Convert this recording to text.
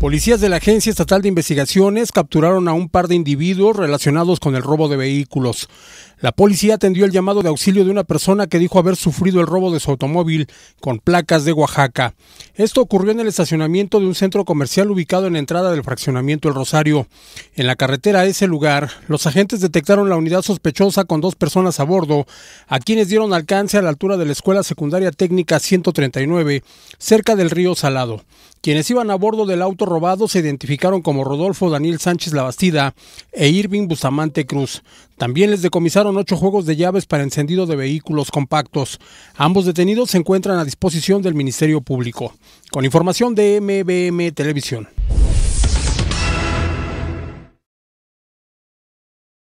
Policías de la Agencia Estatal de Investigaciones capturaron a un par de individuos relacionados con el robo de vehículos. La policía atendió el llamado de auxilio de una persona que dijo haber sufrido el robo de su automóvil con placas de Oaxaca. Esto ocurrió en el estacionamiento de un centro comercial ubicado en la entrada del fraccionamiento El Rosario. En la carretera a ese lugar, los agentes detectaron la unidad sospechosa con dos personas a bordo, a quienes dieron alcance a la altura de la Escuela Secundaria Técnica 139, cerca del río Salado. Quienes iban a bordo del auto robado se identificaron como Rodolfo Daniel Sánchez Labastida e Irving Bustamante Cruz. También les decomisaron ocho juegos de llaves para encendido de vehículos compactos. Ambos detenidos se encuentran a disposición del Ministerio Público. Con información de MBM Televisión.